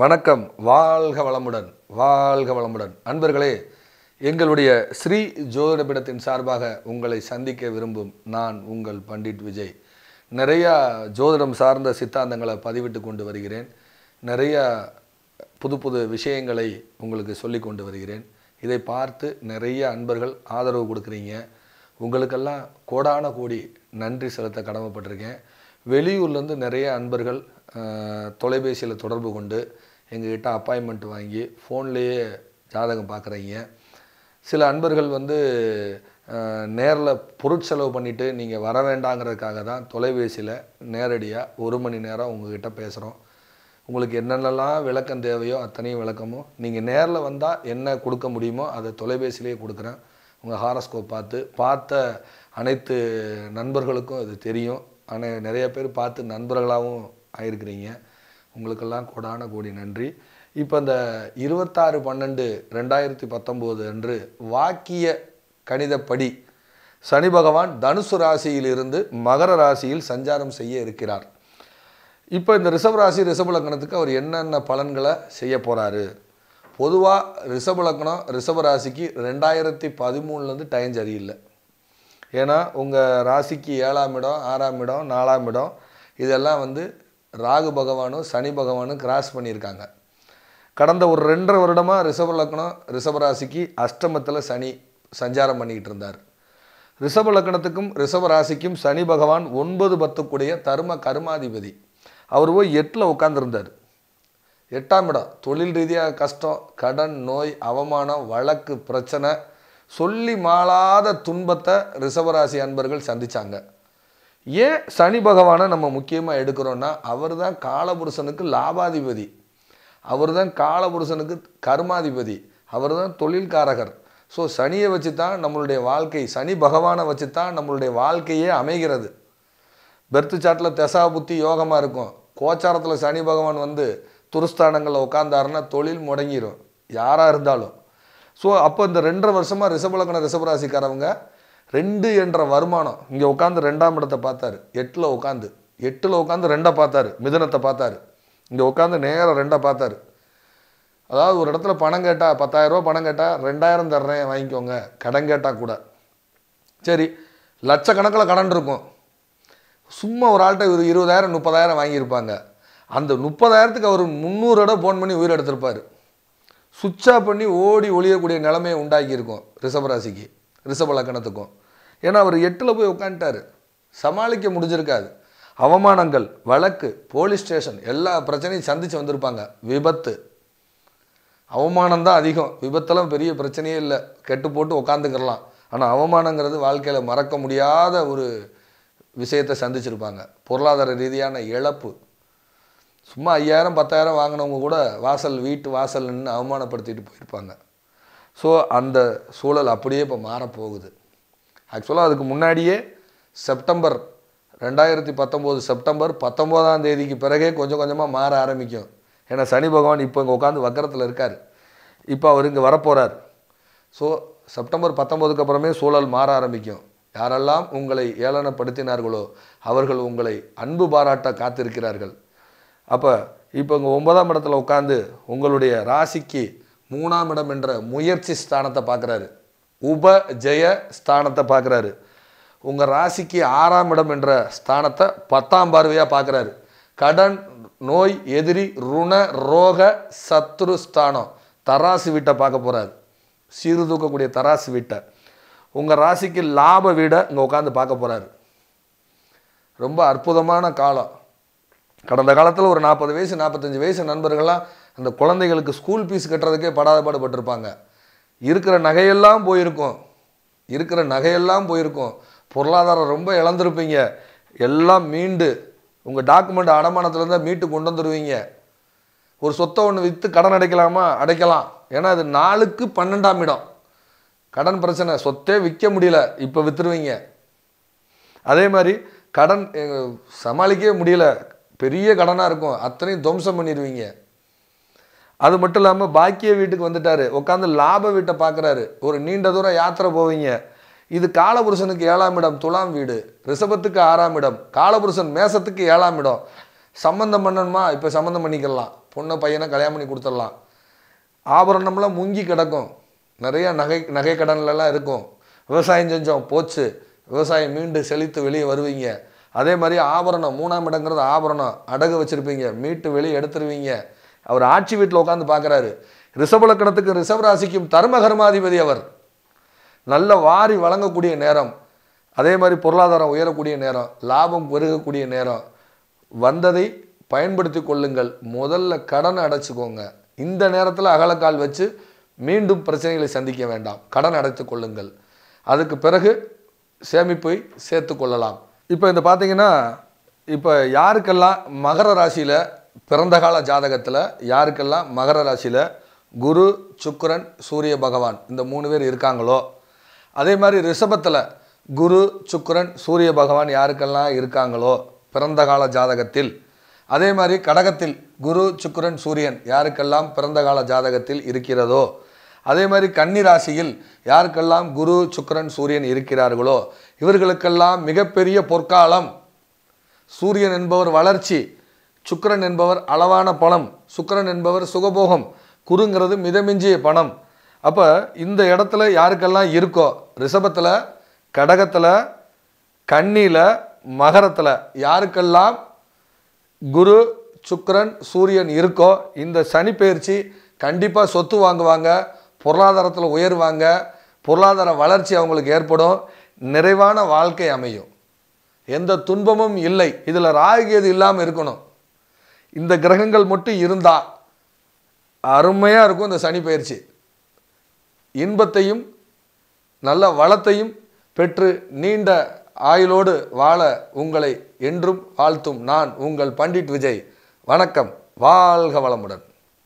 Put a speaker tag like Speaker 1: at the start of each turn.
Speaker 1: வணக்கம் வாழ்க வளமுடன் வாழ்க வளமுடன் அன்பர்களே எங்களுடைய ஸ்ரீ ஜோதிடபீடத்தின் சார்பாக உங்களை சந்திக்க விரும்பும் நான் உங்கள் பண்டிட் விஜய் நிறையா ஜோதிடம் சார்ந்த சித்தாந்தங்களை பதிவிட்டு கொண்டு வருகிறேன் நிறையா புது புது விஷயங்களை உங்களுக்கு சொல்லி கொண்டு வருகிறேன் இதை பார்த்து நிறைய அன்பர்கள் ஆதரவு கொடுக்குறீங்க உங்களுக்கெல்லாம் கோடான கோடி நன்றி செலுத்த கடமைப்பட்டிருக்கேன் வெளியூர்லேருந்து நிறைய அன்பர்கள் தொலைபேசியில் தொடர்பு கொண்டு எங்ககிட்ட அப்பாயின்மெண்ட் வாங்கி ஃபோன்லேயே ஜாதகம் பார்க்குறீங்க சில அன்பர்கள் வந்து நேரில் பொருட்செலவு பண்ணிவிட்டு நீங்கள் வர வேண்டாங்கிறதுக்காக தான் தொலைபேசியில் நேரடியாக ஒரு மணி நேரம் உங்ககிட்ட பேசுகிறோம் உங்களுக்கு என்னென்னலாம் விளக்கம் தேவையோ அத்தனையும் விளக்கமோ நீங்கள் நேரில் வந்தால் என்ன கொடுக்க முடியுமோ அதை தொலைபேசியிலே கொடுக்குறேன் உங்கள் ஹாரஸ்கோப் பார்த்து பார்த்த அனைத்து நண்பர்களுக்கும் அது தெரியும் ஆனால் நிறைய பேர் பார்த்து நண்பர்களாகவும் ஆயிருக்கிறீங்க உங்களுக்கெல்லாம் கொடான கோடி நன்றி இப்போ இந்த இருபத்தாறு பன்னெண்டு ரெண்டாயிரத்தி பத்தொம்போது அன்று வாக்கிய கணிதப்படி சனி பகவான் தனுசு ராசியிலிருந்து மகர ராசியில் சஞ்சாரம் செய்ய இருக்கிறார் இப்போ இந்த ரிஷப ராசி ரிஷப லக்னத்துக்கு அவர் என்னென்ன பலன்களை செய்ய போகிறாரு பொதுவாக ரிஷப லக்னம் ரிஷப ராசிக்கு ரெண்டாயிரத்தி பதிமூணுலேருந்து டைம் சரியில்லை ஏன்னா உங்கள் ராசிக்கு ஏழாம் இடம் ஆறாம் இடம் நாலாம் இடம் இதெல்லாம் வந்து ராகு பகவானும் சனி பகவானும் கிராஸ் பண்ணியிருக்காங்க கடந்த ஒரு ரெண்டரை வருடமாக ரிஷப லக்னம் ரிஷபராசிக்கு அஷ்டமத்தில் சனி சஞ்சாரம் பண்ணிக்கிட்டு இருந்தார் ரிஷப லக்னத்துக்கும் ரிஷப ராசிக்கும் சனி பகவான் ஒன்பது பத்துக்குடைய தர்ம கர்மாதிபதி அவர் போய் எட்டில் உட்காந்துருந்தார் எட்டாம் இடம் தொழில் ரீதியாக கஷ்டம் கடன் நோய் அவமானம் வழக்கு பிரச்சனை சொல்லி மாளாத துன்பத்தை ரிஷபராசி அன்பர்கள் சந்தித்தாங்க ஏன் சனி பகவானை நம்ம முக்கியமாக எடுக்கிறோன்னா அவர் தான் காலபுருஷனுக்கு லாபாதிபதி அவர் தான் காலபுருஷனுக்கு கர்மாதிபதி அவர் தான் தொழில்காரகர் ஸோ சனியை வச்சு தான் நம்மளுடைய வாழ்க்கை சனி பகவானை வச்சு தான் நம்மளுடைய வாழ்க்கையே அமைகிறது பெர்த்து சாட்டில் தசா புத்தி யோகமாக இருக்கும் கோச்சாரத்தில் சனி பகவான் வந்து துருஸ்தானங்களில் உட்காந்தாருன்னா தொழில் முடங்கிடும் யாராக இருந்தாலும் ஸோ அப்போ இந்த ரெண்டரை வருஷமாக ரிஷபலக்கண ரிஷபராசிக்காரவங்க ரெண்டு என்ற வருமானம் இங்கே உட்காந்து ரெண்டாம் இடத்தை பார்த்தாரு எட்டில் உட்காந்து எட்டில் உட்காந்து ரெண்டை பார்த்தாரு மிதனத்தை பார்த்தாரு இங்கே உட்காந்து நேராக ரெண்டை பார்த்தாரு அதாவது ஒரு இடத்துல பணம் கேட்டால் பத்தாயிரரூபா பணம் கேட்டால் ரெண்டாயிரம் தர்றேன் வாங்கிக்கோங்க கடன் கேட்டால் கூட சரி லட்சக்கணக்கில் கடன் இருக்கும் சும்மா ஒரு ஆள்கிட்ட ஒரு இருபதாயிரம் முப்பதாயிரம் வாங்கியிருப்பாங்க அந்த முப்பதாயிரத்துக்கு அவர் முந்நூறு இடம் ஃபோன் பண்ணி உயிர் எடுத்திருப்பார் சுவிட்ச் ஆஃப் பண்ணி ஓடி ஒழியக்கூடிய நிலைமையை உண்டாக்கியிருக்கோம் ரிஷபராசிக்கு ரிஷபலக்கணத்துக்கும் ஏன்னா அவர் எட்டில் போய் உட்காந்துட்டார் சமாளிக்க முடிஞ்சிருக்காது அவமானங்கள் வழக்கு போலீஸ் ஸ்டேஷன் எல்லா பிரச்சனையும் சந்தித்து வந்திருப்பாங்க விபத்து அவமானம் தான் அதிகம் விபத்தெல்லாம் பெரிய பிரச்சனையே இல்லை கெட்டு போட்டு உக்காந்துக்கிறலாம் ஆனால் அவமானங்கிறது வாழ்க்கையில் மறக்க முடியாத ஒரு விஷயத்தை சந்திச்சிருப்பாங்க பொருளாதார ரீதியான இழப்பு சும்மா ஐயாயிரம் பத்தாயிரம் வாங்கினவங்க கூட வாசல் வீட்டு வாசல் நின்று அவமானப்படுத்திட்டு போயிருப்பாங்க ஸோ அந்த சூழல் அப்படியே இப்போ மாறப்போகுது ஆக்சுவலாக அதுக்கு முன்னாடியே செப்டம்பர் ரெண்டாயிரத்தி பத்தொம்போது செப்டம்பர் பத்தொம்போதாம் தேதிக்கு பிறகே கொஞ்சம் கொஞ்சமாக மாற ஆரம்பிக்கும் ஏன்னா சனி பகவான் இப்போ இங்கே உட்காந்து வக்கரத்தில் இருக்கார் இப்போ அவர் இங்கே வரப்போகிறார் ஸோ செப்டம்பர் பத்தொம்போதுக்கு அப்புறமே சூழல் மாற ஆரம்பிக்கும் யாரெல்லாம் உங்களை ஏளனப்படுத்தினார்களோ அவர்கள் உங்களை அன்பு பாராட்ட காத்திருக்கிறார்கள் அப்போ இப்போ இங்கே ஒன்பதாம் இடத்துல உட்காந்து உங்களுடைய ராசிக்கு மூணாம் இடம் என்ற முயற்சி ஸ்தானத்தை பார்க்குறாரு உப ஜெய ஸ்தானத்தை பார்க்குறாரு உங்கள் ராசிக்கு ஆறாம் இடம் என்ற ஸ்தானத்தை பத்தாம் பார்வையாக பார்க்குறாரு கடன் நோய் எதிரி ருண ரோக சத்ரு ஸ்தானம் தராசு வீட்டை பார்க்க போகிறாரு சீறு தூக்கக்கூடிய தராசு வீட்டை உங்கள் ராசிக்கு லாப வீடை இங்கே உட்காந்து பார்க்க போகிறாரு ரொம்ப அற்புதமான காலம் கடந்த காலத்தில் ஒரு நாற்பது வயசு நாற்பத்தஞ்சு வயசு நண்பர்கள்லாம் அந்த குழந்தைகளுக்கு ஸ்கூல் ஃபீஸ் கட்டுறதுக்கே படாத பாடுபட்டிருப்பாங்க இருக்கிற நகையெல்லாம் போயிருக்கும் இருக்கிற நகையெல்லாம் போயிருக்கும் பொருளாதாரம் ரொம்ப இழந்திருப்பீங்க எல்லாம் மீண்டு உங்கள் டாக்குமெண்ட் இருந்தால் மீட்டு கொண்டு வந்துடுவீங்க ஒரு சொத்தை ஒன்று விற்று கடன் அடைக்கலாமா அடைக்கலாம் ஏன்னா அது நாளுக்கு பன்னெண்டாம் இடம் கடன் பிரச்சனை சொத்தே விற்க முடியல இப்போ விற்றுருவீங்க அதே மாதிரி கடன் சமாளிக்கவே முடியல பெரிய கடனாக இருக்கும் அத்தனையும் துவம்சம் பண்ணிடுவீங்க அது மட்டும் இல்லாமல் பாக்கிய வீட்டுக்கு வந்துட்டார் உட்காந்து லாப வீட்டை பார்க்குறாரு ஒரு நீண்ட தூரம் யாத்திரை போவீங்க இது காலபுருஷனுக்கு ஏழாம் இடம் துலாம் வீடு ரிஷபத்துக்கு ஆறாம் இடம் காலபுருஷன் மேசத்துக்கு ஏழாம் இடம் சம்மந்தம் பண்ணணுமா இப்போ சம்மந்தம் பண்ணிக்கலாம் பொண்ணை பையனை கல்யாணம் பண்ணி கொடுத்துடலாம் ஆபரணம்லாம் முங்கி கிடக்கும் நிறையா நகை நகை கடன்லலாம் இருக்கும் விவசாயம் செஞ்சோம் போச்சு விவசாயம் மீண்டு செழித்து வெளியே வருவீங்க அதே மாதிரி ஆபரணம் மூணாம் இடங்கிறது ஆபரணம் அடகு வச்சுருப்பீங்க மீட்டு வெளியே எடுத்துருவீங்க அவர் ஆட்சி வீட்டில் உட்காந்து பார்க்குறாரு ரிஷபலக்கணத்துக்கு ரிஷபராசிக்கும் தர்ம கர்மாதிபதி அவர் நல்ல வாரி வழங்கக்கூடிய நேரம் அதே மாதிரி பொருளாதாரம் உயரக்கூடிய நேரம் லாபம் பெருகக்கூடிய நேரம் வந்ததை பயன்படுத்தி கொள்ளுங்கள் முதல்ல கடன் அடைச்சிக்கோங்க இந்த நேரத்தில் அகலக்கால் வச்சு மீண்டும் பிரச்சனைகளை சந்திக்க வேண்டாம் கடன் அடைத்து கொள்ளுங்கள் அதுக்கு பிறகு சேமிப்பை சேர்த்து கொள்ளலாம் இப்போ இந்த பார்த்தீங்கன்னா இப்போ யாருக்கெல்லாம் மகர ராசியில் பிறந்த கால ஜாதகத்தில் யாருக்கெல்லாம் மகர ராசியில் குரு சுக்கரன் சூரிய பகவான் இந்த மூணு பேர் இருக்காங்களோ அதே மாதிரி ரிஷபத்தில் குரு சுக்கரன் சூரிய பகவான் யாருக்கெல்லாம் இருக்காங்களோ பிறந்த கால ஜாதகத்தில் அதே மாதிரி கடகத்தில் குரு சுக்கரன் சூரியன் யாருக்கெல்லாம் பிறந்த கால ஜாதகத்தில் இருக்கிறதோ அதே மாதிரி கன்னி ராசியில் யாருக்கெல்லாம் குரு சுக்கரன் சூரியன் இருக்கிறார்களோ இவர்களுக்கெல்லாம் மிகப்பெரிய பொற்காலம் சூரியன் என்பவர் வளர்ச்சி சுக்கரன் என்பவர் அளவான பணம் சுக்கரன் என்பவர் சுகபோகம் குருங்கிறது மிதமிஞ்சிய பணம் அப்போ இந்த இடத்துல யாருக்கெல்லாம் இருக்கோ ரிஷபத்தில் கடகத்தில் கண்ணியில் மகரத்தில் யாருக்கெல்லாம் குரு சுக்கரன் சூரியன் இருக்கோ இந்த சனி பயிற்சி கண்டிப்பாக சொத்து வாங்குவாங்க பொருளாதாரத்தில் உயர்வாங்க பொருளாதார வளர்ச்சி அவங்களுக்கு ஏற்படும் நிறைவான வாழ்க்கை அமையும் எந்த துன்பமும் இல்லை இதில் ராகியது இல்லாமல் இருக்கணும் இந்த கிரகங்கள் மட்டும் இருந்தால் அருமையாக இருக்கும் இந்த சனி பயிற்சி இன்பத்தையும் நல்ல வளத்தையும் பெற்று நீண்ட ஆயுளோடு வாழ உங்களை என்றும் வாழ்த்தும் நான் உங்கள் பண்டிட் விஜய் வணக்கம் வாழ்க வளமுடன்